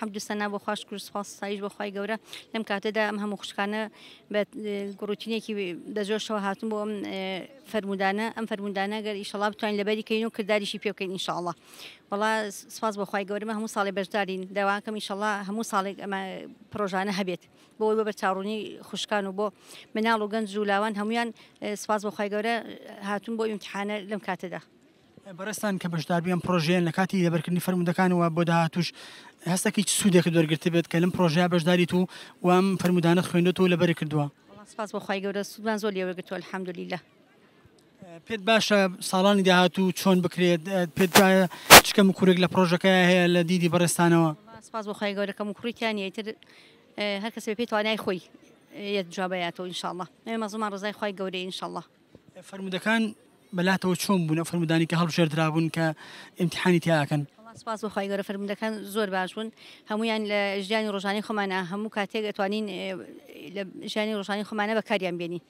حەمدوسەنا بۆ خوش کورس خاص سایش بەخوای گەورە لەم کاتەدا ئەم هەموو خوشکانە بە گڕوتینێکی دەجۆشەوە هاتون بۆ ئەم فرمودانە ئەم فرمودانە گەر ئیشڵا بتوانین لەبەریکەین و کردداریشی پێکەین ئینشاءله وڵا سپاس بەخوای گەورمە هەموو ساڵی بەشدارین داواکەم ئینشاءله هەموو ساڵێک ئەمە پرۆژانە هەبێت بۆی بە بەرچاوڕوونی خوشکان و بۆ مناڵ و گەنج و لاوان هەمویان سپاس بەخوای گەورە هاتون بۆ ئیمتحانە لەم کاتەدا. بەرەستان کە بەشداربیان پرۆژیان لە کاتی لەبەرکردنی فرەرمودەکانەوە بۆ داهاتوش هەستێکی سوودێک دەرگرت بێت کە لەم پرۆژیا بەشداری تو وام فرمودانت خوێنێتەوە لەبەر کردووە سپاس بۆخوای گەورە سوودان زۆر لێوەگرتووە الحەمدلیلە پێت باشە ساڵانی داهاتوو چۆن بکرێت پێتە چکەم کوورێک لە پرۆژەکە هەیە لە دیدی بەرستانەوە سپاس بۆخوای گەورەکەم کوڕیتیان یتر هەر کەس پێی توانای خۆی یەت جوابەیەەوە ئینشاءله ئێمە زمان ڕزای خی گەورەی ئینشاءله فرمودەکان بەلاتەوە چۆن بوون فرمودانی کە هەڵ شێردرابوون کە ئیمتحانی تیاکەن. سپاس بۆ خۆی گەۆرە فرمودەکان زۆر باش بوون هەمویان لە ژیانی ڕۆژانی خۆمانە هەموو کاتێک ئەتوانین لە ژیانی ڕۆژانی خۆمانە بەکاریان بێنی.